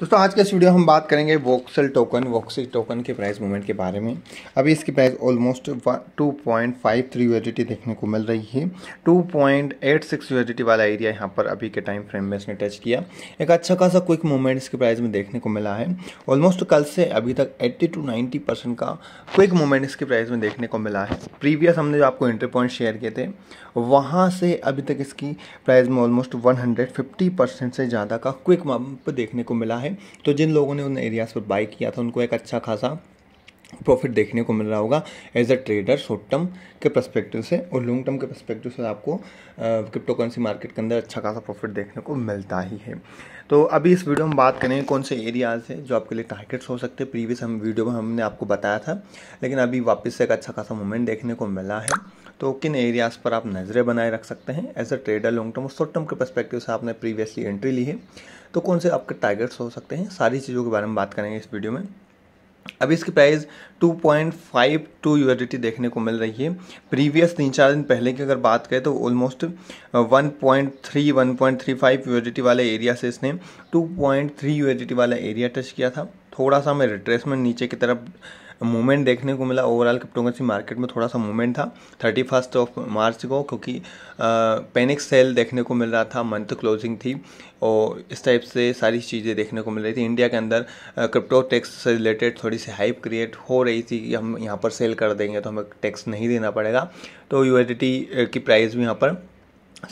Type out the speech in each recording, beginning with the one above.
दोस्तों आज के इस वीडियो हम बात करेंगे वोक्सल टोकन वोक्सल टोकन के प्राइस मूवमेंट के बारे में अभी इसकी प्राइस ऑलमोस्ट 2.53 यूएसडीटी देखने को मिल रही है 2.86 पॉइंट वाला एरिया यहाँ पर अभी के टाइम फ्रेम में इसने टच किया एक अच्छा खासा क्विक मूवमेंट इसके प्राइस में देखने को मिला है ऑलमोस्ट कल से अभी तक एट्टी टू नाइन्टी का क्विक मूवमेंट इसके प्राइस में देखने को मिला है प्रीवियस हमने जो आपको इंट्री पॉइंट शेयर किए थे वहाँ से अभी तक इसकी प्राइस में ऑलमोस्ट वन परसेंट से ज़्यादा का क्विक देखने को मिला है है तो जिन लोगों ने उन एरियाज़ पर बाई किया था उनको एक अच्छा खासा प्रॉफिट देखने को मिल रहा होगा as a trader short term के परस्पेक्टिव से और लॉन्ग टर्म के परस्पेक्टिव से आपको क्रिप्टो करेंसी मार्केट के अंदर अच्छा खासा प्रॉफिट देखने को मिलता ही है तो अभी इस वीडियो में बात करेंगे कौन से एरियाज हैं जो आपके लिए टारगेट्स हो सकते हैं प्रीवियस हम वीडियो में हमने आपको बताया था लेकिन अभी वापस से एक अच्छा खासा मूवमेंट देखने को मिला है तो किन एरियाज़ पर आप नज़रें बनाए रख सकते हैं as a trader long term और शॉर्ट टर्म के परस्पेक्टिव से आपने प्रीवियसली एंट्री ली है तो कौन से आपके टारगेट्स हो सकते हैं सारी चीज़ों के बारे में बात करेंगे इस वीडियो में अब इसकी प्राइस 2.52 पॉइंट देखने को मिल रही है प्रीवियस तीन चार दिन पहले की अगर बात करें तो ऑलमोस्ट 1.3 1.35 पॉइंट वाले एरिया से इसने 2.3 पॉइंट वाला एरिया टच किया था थोड़ा सा हमें रिट्रेसमेंट नीचे की तरफ मूवमेंट देखने को मिला ओवरऑल क्रिप्टोकरेंसी मार्केट में थोड़ा सा मूवमेंट था थर्टी फर्स्ट ऑफ मार्च को क्योंकि पैनिक सेल देखने को मिल रहा था मंथ क्लोजिंग थी और इस टाइप से सारी चीज़ें देखने को मिल रही थी इंडिया के अंदर क्रिप्टो टैक्स से रिलेटेड थोड़ी सी हाइप क्रिएट हो रही थी कि हम यहाँ पर सेल कर देंगे तो हमें टैक्स नहीं देना पड़ेगा तो यू की प्राइस भी यहाँ पर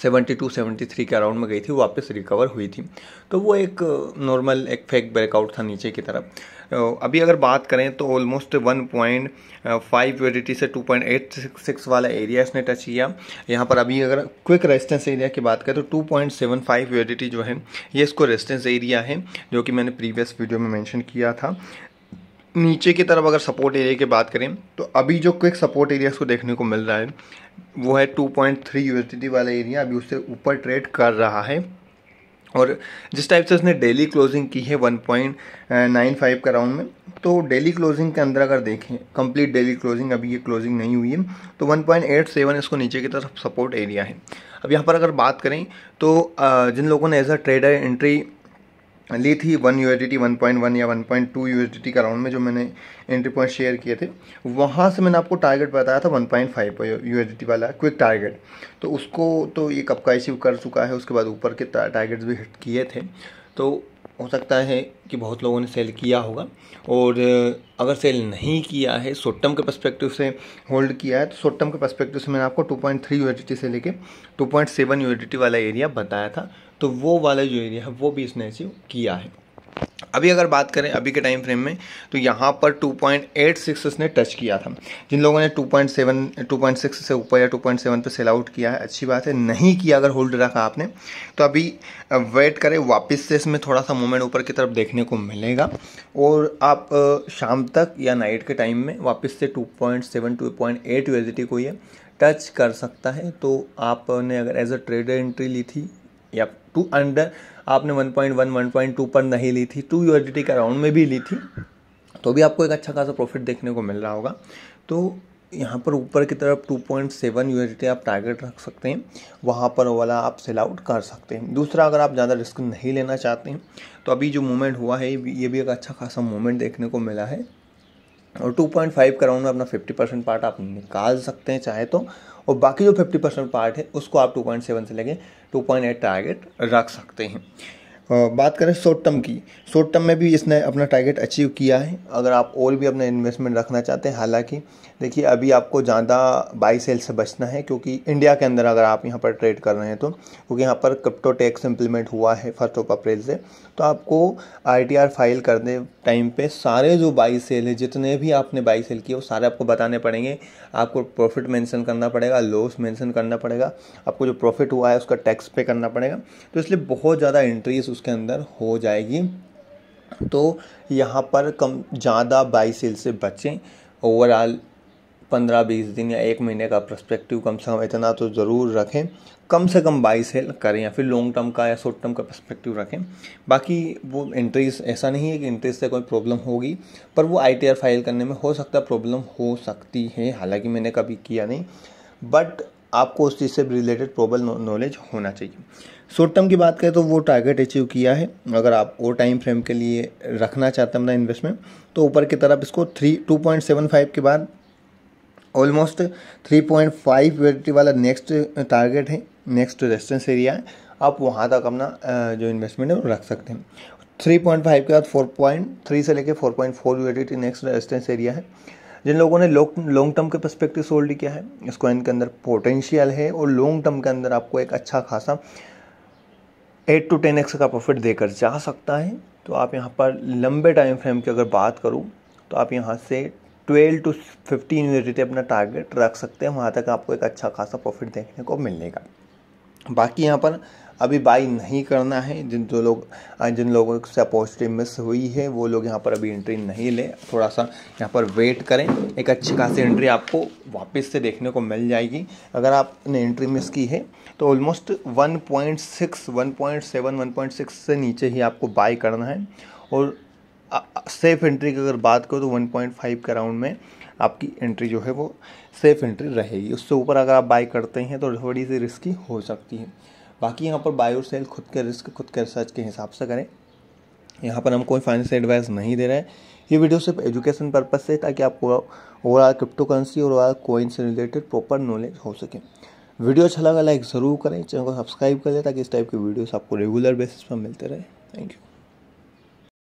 72 73 के अराउंड में गई थी वापस रिकवर हुई थी तो वो एक नॉर्मल एक फेक ब्रेकआउट था नीचे की तरफ तो अभी अगर बात करें तो ऑलमोस्ट 1.5 वेडिटी से 2.866 वाला एरिया इसने टच किया यहाँ पर अभी अगर क्विक रेजिस्टेंस एरिया की बात करें तो 2.75 वेडिटी जो है ये इसको रेजिस्टेंस एरिया है जो कि मैंने प्रीवियस वीडियो में मैंशन किया था नीचे की तरफ अगर सपोर्ट एरिया की बात करें तो अभी जो क्विक सपोर्ट एरिया इसको देखने को मिल रहा है वो है 2.3 पॉइंट वाला एरिया अभी उससे ऊपर ट्रेड कर रहा है और जिस टाइप से उसने डेली क्लोजिंग की है 1.95 का राउंड में तो डेली क्लोजिंग के अंदर अगर देखें कंप्लीट डेली क्लोजिंग अभी ये क्लोजिंग नहीं हुई है तो 1.87 इसको नीचे की तरफ सपोर्ट एरिया है अब यहाँ पर अगर बात करें तो जिन लोगों ने एज अ ट्रेडर एंट्री ली थी one U one point one या वन पॉइंट टू यू का राउंड में जो मैंने एंट्री पॉइंट शेयर किए थे वहाँ से मैंने आपको टारगेट बताया था वन पॉइंट फाइव यू वाला क्विक टारगेट तो उसको तो ये कब का अचीव कर चुका है उसके बाद ऊपर के टारगेट्स भी हिट किए थे तो हो सकता है कि बहुत लोगों ने सेल किया होगा और अगर सेल नहीं किया है शॉर्ट टर्म के पर्सपेक्टिव से होल्ड किया है तो शॉर्ट टर्म के पर्सपेक्टिव से मैंने आपको 2.3 यूएडीटी से लेके 2.7 यूएडीटी वाला एरिया बताया था तो वो वाला जो एरिया है वो भी इसने अचीव किया है अभी अगर बात करें अभी के टाइम फ्रेम में तो यहाँ पर 2.86 इसने टच किया था जिन लोगों ने 2.7 2.6 से ऊपर या 2.7 पे सेल आउट किया है अच्छी बात है नहीं किया अगर होल्ड रखा आपने तो अभी वेट करें वापस से इसमें थोड़ा सा मोमेंट ऊपर की तरफ देखने को मिलेगा और आप शाम तक या नाइट के टाइम में वापस से टू पॉइंट सेवन को ये टच कर सकता है तो आपने अगर एज अ ट्रेडर एंट्री ली थी या टू अंडर आपने 1.1 1.2 पर नहीं ली थी टू यू के अराउंड में भी ली थी तो भी आपको एक अच्छा खासा प्रॉफिट देखने को मिल रहा होगा तो यहाँ पर ऊपर की तरफ 2.7 पॉइंट आप टारगेट रख सकते हैं वहाँ पर वाला आप सेल आउट कर सकते हैं दूसरा अगर आप ज़्यादा रिस्क नहीं लेना चाहते हैं तो अभी जो मूवमेंट हुआ है ये भी एक अच्छा खासा मूवमेंट देखने को मिला है और 2.5 करोड़ में अपना 50 परसेंट पार्ट आप निकाल सकते हैं चाहे तो और बाकी जो 50 परसेंट पार्ट है उसको आप 2.7 से लेके 2.8 टारगेट रख सकते हैं बात करें शॉर्ट टर्म की शॉर्ट टर्म में भी इसने अपना टारगेट अचीव किया है अगर आप और भी अपना इन्वेस्टमेंट रखना चाहते हैं हालांकि देखिए अभी आपको ज़्यादा बाई सेल से बचना है क्योंकि इंडिया के अंदर अगर आप यहाँ पर ट्रेड कर रहे हैं तो क्योंकि यहाँ पर क्रिप्टो टैक्स इम्प्लीमेंट हुआ है फर्स्ट ऑफ अप्रैल से तो आपको आर फाइल करने टाइम पर सारे जो बाई सेल है जितने भी आपने बाई सेल किए वो सारे आपको बताने पड़ेंगे आपको प्रॉफिट मैंसन करना पड़ेगा लॉस मैंसन करना पड़ेगा आपको जो प्रॉफिट हुआ है उसका टैक्स पे करना पड़ेगा तो इसलिए बहुत ज़्यादा इंट्रीज उसके अंदर हो जाएगी तो यहाँ पर कम ज़्यादा बाई सेल से बचें ओवरऑल पंद्रह बीस दिन या एक महीने का प्रस्पेक्टिव कम से कम इतना तो ज़रूर रखें कम से कम बाई सेल करें या फिर लॉन्ग टर्म का या शॉर्ट टर्म का प्रस्पेक्टिव रखें बाकी वो इंट्रीज ऐसा नहीं है कि इंट्रीज से कोई प्रॉब्लम होगी पर वो आई फाइल करने में हो सकता है प्रॉब्लम हो सकती है हालांकि मैंने कभी किया नहीं बट आपको उस चीज़ से रिलेटेड प्रोबल नॉलेज होना चाहिए शॉर्ट टर्म की बात करें तो वो टारगेट अचीव किया है अगर आप वो टाइम फ्रेम के लिए रखना चाहते हैं अपना इन्वेस्टमेंट तो ऊपर की तरफ इसको three two point seven five के बाद almost three point five eighty वाला नेक्स्ट टारगेट है नेक्स्ट रेस्टेंस एरिया है आप वहाँ तक अपना जो इन्वेस्टमेंट है वो रख सकते हैं थ्री पॉइंट फाइव के बाद फोर पॉइंट थ्री से लेकर four point four eighty next resistance area है जिन लोगों ने लॉन्ग टर्म के परस्पेक्टिव होल्ड किया है इसको इनके अंदर पोटेंशियल है और लॉन्ग टर्म के अंदर आपको एक अच्छा खासा एट टू टेन एक्स का प्रॉफिट देकर जा सकता है तो आप यहाँ पर लंबे टाइम फ्रेम की अगर बात करूँ तो आप यहाँ से ट्वेल्व टू फिफ्टीन यूनिट अपना टारगेट रख सकते हैं वहाँ तक आपको एक अच्छा खासा प्रॉफिट देखने को मिलेगा बाकी यहाँ पर अभी बाई नहीं करना है जिन जो लोग जिन लोगों से अपॉर्चुनिटी मिस हुई है वो लोग यहाँ पर अभी एंट्री नहीं लें थोड़ा सा यहाँ पर वेट करें एक अच्छी खासी एंट्री आपको वापस से देखने को मिल जाएगी अगर आपने एंट्री मिस की है तो ऑलमोस्ट 1.6 1.7 1.6 से नीचे ही आपको बाई करना है और सेफ़ एंट्री की अगर बात करो तो 1.5 के राउंड में आपकी एंट्री जो है वो सेफ़ एंट्री रहेगी उससे ऊपर अगर आप बाई करते हैं तो थोड़ी सी रिस्की हो सकती है बाकी यहाँ पर बाय और सेल खुद के रिस्क खुद के रिसर्च के हिसाब से करें यहाँ पर हम कोई फाइनेंशियल एडवाइस नहीं दे रहे हैं ये वीडियो सिर्फ एजुकेशन पर्पज से ताकि आपको ओवरऑल क्रिप्टो करेंसी और ओवरऑल कोइन से रिलेटेड प्रॉपर नॉलेज हो सके वीडियो अच्छा लगा लाइक ज़रूर करें चैनल को सब्सक्राइब करें ताकि इस टाइप के वीडियोस आपको रेगुलर बेसिस पर मिलते रहे थैंक यू